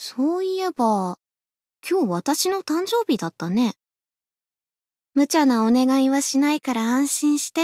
そういえば、今日私の誕生日だったね。無茶なお願いはしないから安心して。